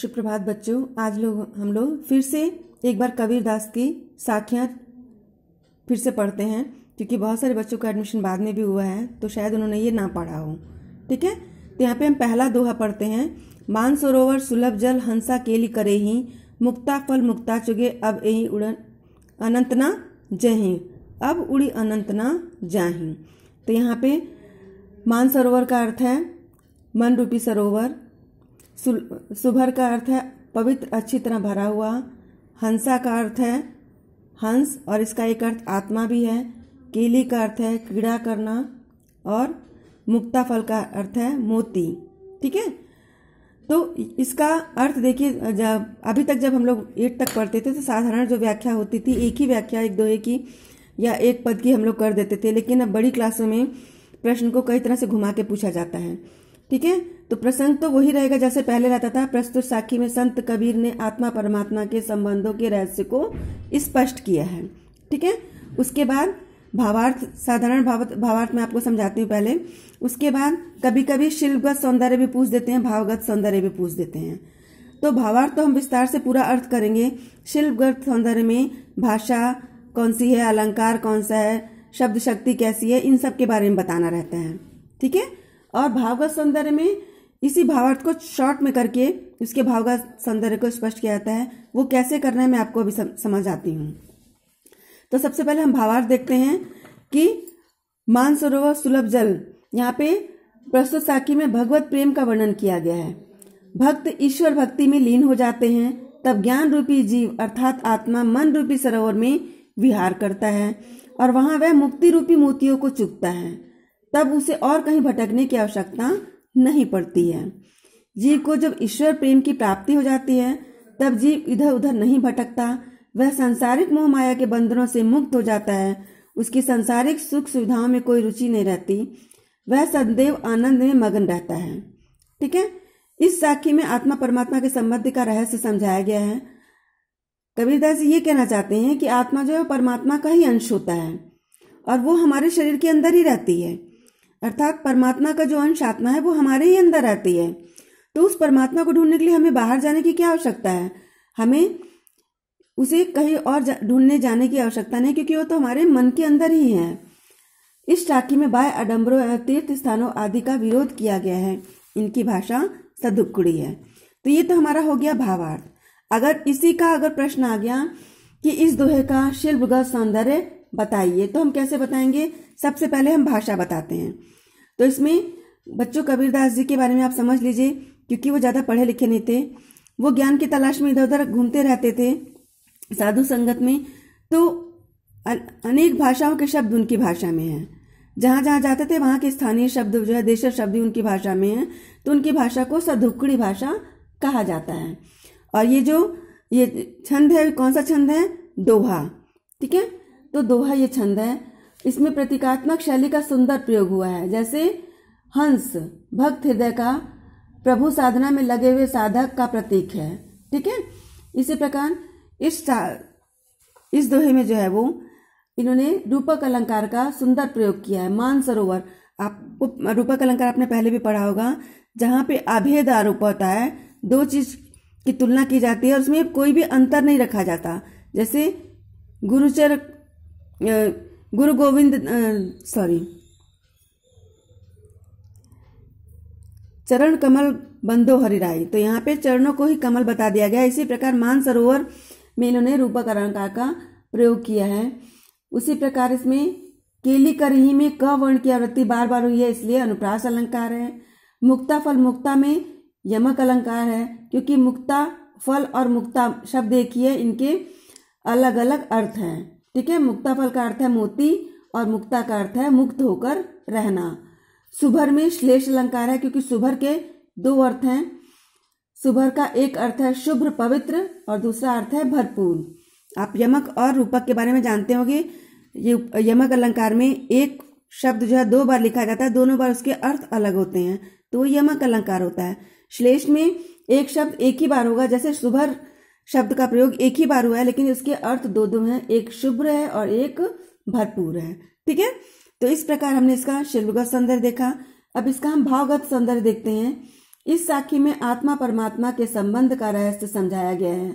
सुप्रभात बच्चों आज लोग हम लोग फिर से एक बार कबीर दास की साखियाँ फिर से पढ़ते हैं क्योंकि बहुत सारे बच्चों का एडमिशन बाद में भी हुआ है तो शायद उन्होंने ये ना पढ़ा हो ठीक है तो यहाँ पे हम पहला दोहा पढ़ते हैं मानसरोवर सुलभ जल हंसा केली करे ही मुक्ता फल मुक्ता चुगे अब यही उड़न अनंतना जही अब उड़ी अनंतना जाही तो यहाँ पे मानसरोवर का अर्थ है मन रूपी सरोवर सुभर का अर्थ है पवित्र अच्छी तरह भरा हुआ हंसा का अर्थ है हंस और इसका एक अर्थ आत्मा भी है केली का अर्थ है कीड़ा करना और मुक्ता फल का अर्थ है मोती ठीक है तो इसका अर्थ देखिए जब अभी तक जब हम लोग एट तक पढ़ते थे तो साधारण जो व्याख्या होती थी एक ही व्याख्या एक दोहे की या एक पद की हम लोग कर देते थे लेकिन अब बड़ी क्लासों में प्रश्न को कई तरह से घुमा के पूछा जाता है ठीक है तो प्रसंग तो वही रहेगा जैसे पहले रहता था प्रस्तुत साखी में संत कबीर ने आत्मा परमात्मा के संबंधों के रहस्य को स्पष्ट किया है ठीक है उसके बाद भावार्थ साधारण भावार्थ में आपको समझाती हूँ पहले उसके बाद कभी कभी शिल्पगत सौंदर्य भी पूछ देते हैं भावगत सौंदर्य भी पूछ देते हैं तो भावार्थ तो हम विस्तार से पूरा अर्थ करेंगे शिल्पगत सौंदर्य में भाषा कौन सी है अलंकार कौन सा है शब्द शक्ति कैसी है इन सब के बारे में बताना रहता है ठीक है और भावगत सौंदर्य में इसी भावार्थ को शॉर्ट में करके उसके भाव का सौंदर्य को स्पष्ट किया जाता है वो कैसे करना है मैं आपको अभी समझ आती हूँ तो सबसे पहले हम भावार्थ देखते हैं कि मानसरोवर सुलभ जल यहाँ पे प्रस्तुत साखी में भगवत प्रेम का वर्णन किया गया है भक्त ईश्वर भक्ति में लीन हो जाते हैं तब ज्ञान रूपी जीव अर्थात आत्मा मन रूपी सरोवर में विहार करता है और वहां वह मुक्ति रूपी मोतियों को चुकता है तब उसे और कहीं भटकने की आवश्यकता नहीं पड़ती है जीव को जब ईश्वर प्रेम की प्राप्ति हो जाती है तब जीव इधर उधर नहीं भटकता वह सांसारिक मोह माया के बंधनों से मुक्त हो जाता है उसकी सांसारिक सुख सुविधाओं में कोई रुचि नहीं रहती वह सदैव आनंद में मगन रहता है ठीक है इस साखी में आत्मा परमात्मा के संबंध का रहस्य समझाया गया है कबीरदास ये कहना चाहते हैं कि आत्मा जो है परमात्मा का ही अंश होता है और वो हमारे शरीर के अंदर ही रहती है अर्थात परमात्मा का जो अंश आत्मा है वो हमारे ही अंदर रहती है तो उस परमात्मा को ढूंढने के लिए हमें बाहर जाने की क्या आवश्यकता है हमें उसे कहीं और ढूंढने जा, जाने की आवश्यकता नहीं क्योंकि वो तो हमारे मन के अंदर ही है इस टाकी में बाय अडम्बरों एवं तीर्थ स्थानों आदि का विरोध किया गया है इनकी भाषा सदुक्कुड़ी है तो ये तो हमारा हो गया भावार्थ अगर इसी का अगर प्रश्न आ गया कि इस दोहे का शिल्पगत सौंदर्य बताइए तो हम कैसे बताएंगे सबसे पहले हम भाषा बताते हैं तो इसमें बच्चों कबीरदास जी के बारे में आप समझ लीजिए क्योंकि वो ज़्यादा पढ़े लिखे नहीं थे वो ज्ञान की तलाश में इधर उधर घूमते रहते थे साधु संगत में तो अनेक भाषाओं के शब्द उनकी भाषा में हैं जहाँ जहाँ जाते थे वहाँ के स्थानीय शब्द जो है देशर शब्द उनकी भाषा में हैं तो उनकी भाषा को सधुकड़ी भाषा कहा जाता है और ये जो ये छंद है कौन सा छंद है दोहा ठीक है तो दोहा ये छंद है इसमें प्रतीकात्मक शैली का सुंदर प्रयोग हुआ है जैसे हंस भक्त हृदय का प्रभु साधना में लगे हुए साधक का प्रतीक है ठीक है इसी प्रकार इस इस दोहे में जो है वो इन्होंने रूपक अलंकार का सुंदर प्रयोग किया है मानसरोवर आपको रूपक अलंकार आपने पहले भी पढ़ा होगा जहाँ पे अभेद आरोप होता है दो चीज की तुलना की जाती है और उसमें कोई भी अंतर नहीं रखा जाता जैसे गुरुचर गुरु गोविंद सॉरी चरण कमल बंदो हरिराय तो यहाँ पे चरणों को ही कमल बता दिया गया इसी प्रकार मानसरोवर में इन्होंने रूपाकरण का, का प्रयोग किया है उसी प्रकार इसमें केली ही में क वर्ण की आवृत्ति बार बार हुई है इसलिए अनुप्रास अलंकार है मुक्ता फल मुक्ता में यमक अलंकार है क्योंकि मुक्ता फल और मुक्ता शब्द देखिए इनके अलग अलग अर्थ हैं ठीक है मुक्ताफल का अर्थ है मोती और मुक्ता का अर्थ है मुक्त होकर रहना सुभर में श्लेष अलंकार है क्योंकि सुभर के दो अर्थ हैं सुभर का एक अर्थ है शुभ्र पवित्र और दूसरा अर्थ है भरपूर आप यमक और रूपक के बारे में जानते होंगे ये यमक अलंकार में एक शब्द जो है दो बार लिखा जाता है दोनों बार उसके अर्थ अलग होते हैं तो वो यमक अलंकार होता है श्लेष में एक शब्द एक ही बार होगा जैसे सुभर शब्द का प्रयोग एक ही बार हुआ है लेकिन इसके अर्थ दो दो हैं एक शुभ्र है और एक भरपूर है ठीक है तो इस प्रकार हमने इसका शिल्पगत सौंदर्य देखा अब इसका हम भावगत सौंदर्य देखते हैं इस साखी में आत्मा परमात्मा के संबंध का रहस्य समझाया गया है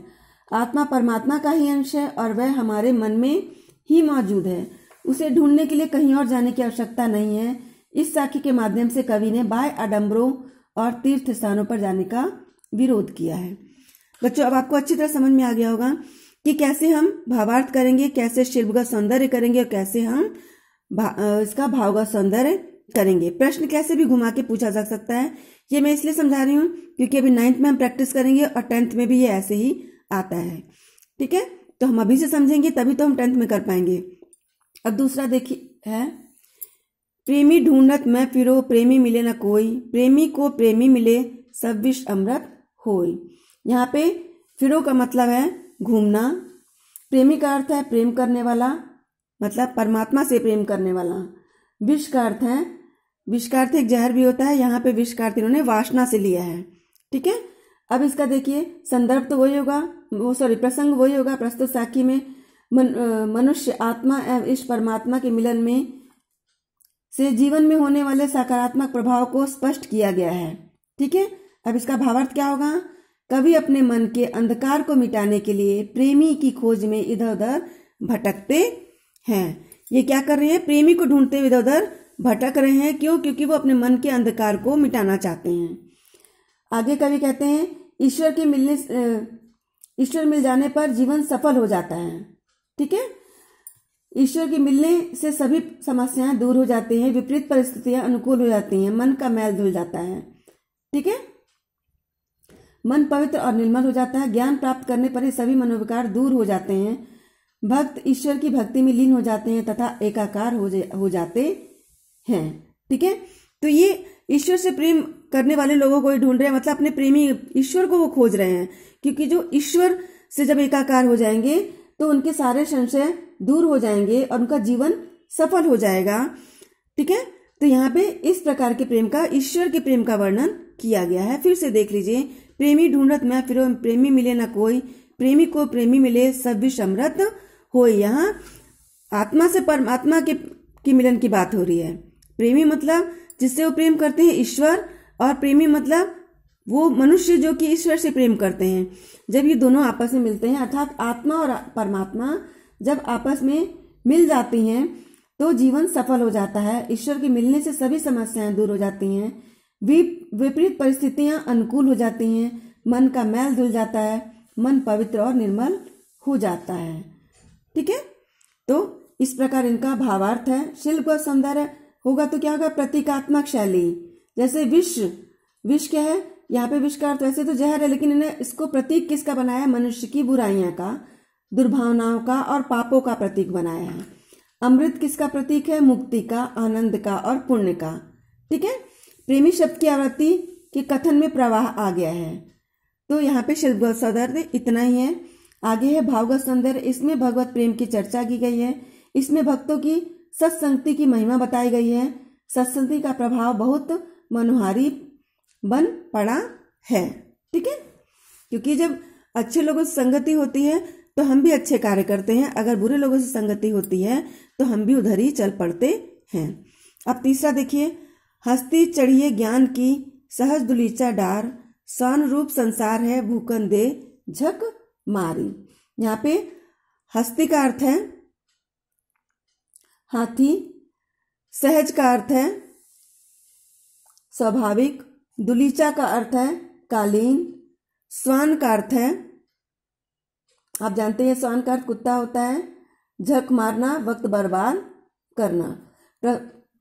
आत्मा परमात्मा का ही अंश है और वह हमारे मन में ही मौजूद है उसे ढूंढने के लिए कहीं और जाने की आवश्यकता नहीं है इस साखी के माध्यम से कवि ने बाह्य आडम्बरों और तीर्थ स्थानों पर जाने का विरोध किया है बच्चों अब आपको अच्छी तरह समझ में आ गया होगा कि कैसे हम भावार्थ करेंगे कैसे शिल्प का सौंदर्य करेंगे और कैसे हम भा, इसका भाव का सौंदर्य करेंगे प्रश्न कैसे भी घुमा के पूछा जा सकता है ये मैं इसलिए समझा रही हूँ क्योंकि अभी नाइन्थ में हम प्रैक्टिस करेंगे और टेंथ में भी ये ऐसे ही आता है ठीक है तो हम अभी से समझेंगे तभी तो हम टेंथ में कर पाएंगे अब दूसरा देखिए है प्रेमी ढूंढत मैं फिरो प्रेमी मिले न कोई प्रेमी को प्रेमी मिले सब विश्व अमृत होई यहाँ पे फिरो का मतलब है घूमना प्रेमी का अर्थ है प्रेम करने वाला मतलब परमात्मा से प्रेम करने वाला विष का अर्थ है विष का अर्थ एक जहर भी होता है यहाँ पे विष का अर्थ इन्होंने वासना से लिया है ठीक है अब इसका देखिए संदर्भ तो वही होगा वो सॉरी प्रसंग वही होगा प्रस्तुत साखी में मन, मनुष्य आत्मा एवं इस परमात्मा के मिलन में से जीवन में होने वाले सकारात्मक प्रभाव को स्पष्ट किया गया है ठीक है अब इसका भावार्थ क्या होगा कभी अपने मन के अंधकार को मिटाने के लिए प्रेमी की खोज में इधर उधर भटकते हैं ये क्या कर रहे हैं प्रेमी को ढूंढते हुए इधर उधर भटक रहे हैं क्यों क्योंकि वो अपने मन के अंधकार को मिटाना चाहते हैं आगे कभी कहते हैं ईश्वर के मिलने ईश्वर मिल जाने पर जीवन सफल हो जाता है ठीक है ईश्वर के मिलने से सभी समस्याएं दूर हो जाती हैं विपरीत परिस्थितियां अनुकूल हो जाती हैं मन का मैल धुल जाता है ठीक है मन पवित्र और निर्मल हो जाता है ज्ञान प्राप्त करने पर ही सभी मनोविकार दूर हो जाते हैं भक्त ईश्वर की भक्ति में लीन हो जाते हैं तथा एकाकार हो, हो जाते हैं ठीक है तो ये ईश्वर से प्रेम करने वाले लोगों को ही ढूंढ रहे हैं मतलब अपने प्रेमी ईश्वर को वो खोज रहे हैं क्योंकि जो ईश्वर से जब एकाकार हो जाएंगे तो उनके सारे संशय दूर हो जाएंगे और उनका जीवन सफल हो जाएगा ठीक है तो यहाँ पे इस प्रकार के प्रेम का ईश्वर के प्रेम का वर्णन किया गया है फिर से देख लीजिए प्रेमी ढूंढत मैं फिर प्रेमी मिले न कोई प्रेमी को प्रेमी मिले सब भी समृत हो यहाँ आत्मा से परमात्मा के की मिलन की बात हो रही है प्रेमी मतलब जिससे वो प्रेम करते हैं ईश्वर और प्रेमी मतलब वो मनुष्य जो कि ईश्वर से प्रेम करते हैं जब ये दोनों आपस में मिलते हैं अर्थात आत्मा और परमात्मा जब आपस में मिल जाती हैं तो जीवन सफल हो जाता है ईश्वर के मिलने से सभी समस्याएं दूर हो जाती हैं विपरीत परिस्थितियां अनुकूल हो जाती हैं मन का मैल धुल जाता है मन पवित्र और निर्मल हो जाता है ठीक है तो इस प्रकार इनका भावार्थ है शिल्प और सौंदर्य होगा तो क्या होगा प्रतीकात्मक शैली जैसे विष विष क्या है यहाँ पे विष का अर्थ वैसे तो जहर है लेकिन इन्हें इसको प्रतीक किसका बनाया मनुष्य की बुराइयां का दुर्भावनाओं का और पापों का प्रतीक बनाया है अमृत किसका प्रतीक है मुक्ति का आनंद का और पुण्य का ठीक है प्रेमी शब्द की आवृत्ति के कथन में प्रवाह आ गया है तो यहाँ पे शिल्प सदर्द इतना ही है आगे है भावगत सौंदर्य इसमें भगवत प्रेम की चर्चा की गई है इसमें भक्तों की सत्संगति की महिमा बताई गई है सत्संगति का प्रभाव बहुत मनोहारी बन पड़ा है ठीक है क्योंकि जब अच्छे लोगों से संगति होती है तो हम भी अच्छे कार्य करते हैं अगर बुरे लोगों से संगति होती है तो हम भी उधर ही चल पड़ते हैं अब तीसरा देखिए हस्ती चढ़िए ज्ञान की सहज दुलीचा डार सन रूप संसार है भूकन दे झक मारी यहाँ पे हस्ती का अर्थ है हाथी सहज का अर्थ है स्वाभाविक दुलीचा का अर्थ है कालीन स्वान का अर्थ है आप जानते हैं स्वान का अर्थ कुत्ता होता है झक मारना वक्त बर्बाद करना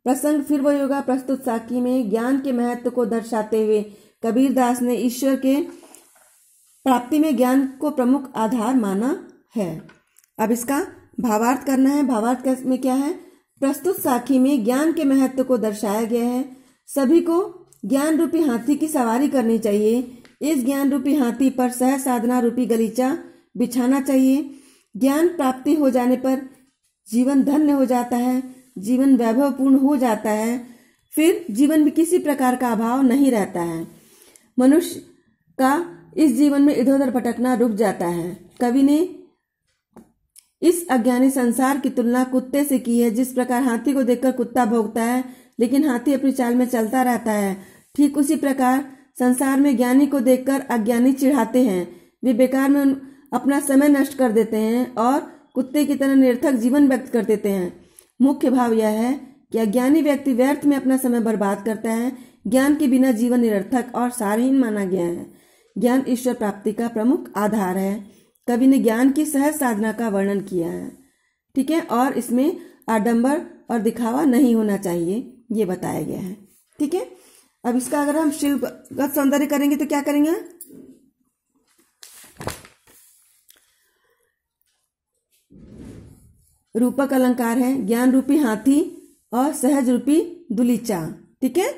प्रसंग फिर वो योगा प्रस्तुत साकी में ज्ञान के महत्व को दर्शाते हुए कबीर दास ने ईश्वर के प्राप्ति में ज्ञान को प्रमुख आधार माना है अब इसका भावार्थ करना है भावार्थ में क्या है प्रस्तुत साखी में ज्ञान के महत्व को दर्शाया गया है सभी को ज्ञान रूपी हाथी की सवारी करनी चाहिए इस ज्ञान रूपी हाथी पर सह साधना रूपी गलीचा बिछाना चाहिए ज्ञान प्राप्ति हो जाने पर जीवन धन्य हो जाता है जीवन वैभवपूर्ण हो जाता है फिर जीवन में किसी प्रकार का अभाव नहीं रहता है मनुष्य का इस जीवन में इधर उधर भटकना रुक जाता है कवि ने इस अज्ञानी संसार की तुलना कुत्ते से की है जिस प्रकार हाथी को देखकर कुत्ता भोगता है लेकिन हाथी अपनी चाल में चलता रहता है ठीक उसी प्रकार संसार में ज्ञानी को देखकर अज्ञानी चिढ़ाते हैं वे बेकार में अपना समय नष्ट कर देते हैं और कुत्ते की तरह निर्थक जीवन व्यक्त कर देते हैं मुख्य भाव यह है कि अज्ञानी व्यक्ति व्यर्थ में अपना समय बर्बाद करता है ज्ञान के बिना जीवन निरर्थक और सारहीन माना गया है ज्ञान ईश्वर प्राप्ति का प्रमुख आधार है कवि ने ज्ञान की सहज साधना का वर्णन किया है ठीक है और इसमें आडंबर और दिखावा नहीं होना चाहिए ये बताया गया है ठीक है अब इसका अगर हम शिल्पगत सौंदर्य करेंगे तो क्या करेंगे रूपक अलंकार है ज्ञान रूपी हाथी और सहज रूपी दुलीचा ठीक है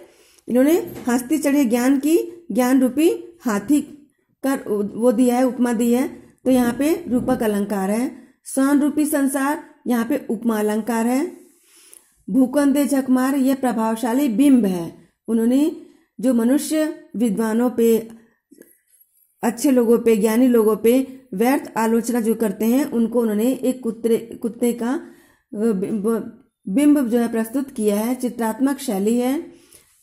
इन्होंने हस्ती चढ़े ज्ञान की ज्ञान रूपी हाथी कर वो दिया है उपमा दी है तो यहाँ पे रूपक अलंकार है सन रूपी संसार यहाँ पे उपमा अलंकार है भूकंप झकमार यह प्रभावशाली बिंब है उन्होंने जो मनुष्य विद्वानों पे अच्छे लोगों पे ज्ञानी लोगों पे व्यर्थ आलोचना जो करते हैं उनको उन्होंने एक कुत्ते कुत्ते का बिंब जो है प्रस्तुत किया है चित्रात्मक शैली है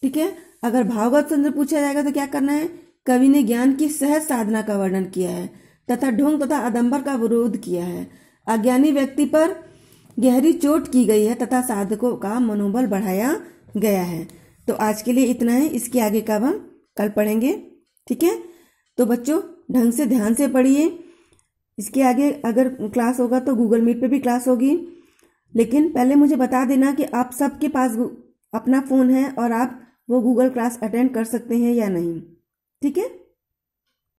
ठीक है अगर भागवत चंद्र पूछा जाएगा तो क्या करना है कवि ने ज्ञान की सहज साधना का वर्णन किया है तथा ढोंग तथा अदम्बर का विरोध किया है अज्ञानी व्यक्ति पर गहरी चोट की गई है तथा साधकों का मनोबल बढ़ाया गया है तो आज के लिए इतना है इसके आगे कब हम कल पढ़ेंगे ठीक है तो बच्चों ढंग से ध्यान से पढ़िए इसके आगे अगर क्लास होगा तो गूगल मीट पे भी क्लास होगी लेकिन पहले मुझे बता देना कि आप सबके पास अपना फ़ोन है और आप वो गूगल क्लास अटेंड कर सकते हैं या नहीं ठीक है